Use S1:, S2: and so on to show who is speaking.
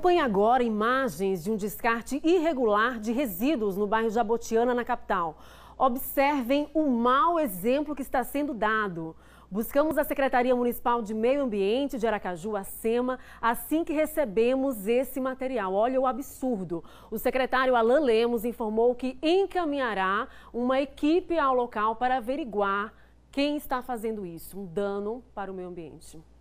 S1: Acompanhe agora imagens de um descarte irregular de resíduos no bairro Jabotiana, na capital. Observem o mau exemplo que está sendo dado. Buscamos a Secretaria Municipal de Meio Ambiente de Aracaju, a SEMA, assim que recebemos esse material. Olha o absurdo. O secretário Alain Lemos informou que encaminhará uma equipe ao local para averiguar quem está fazendo isso, um dano para o meio ambiente.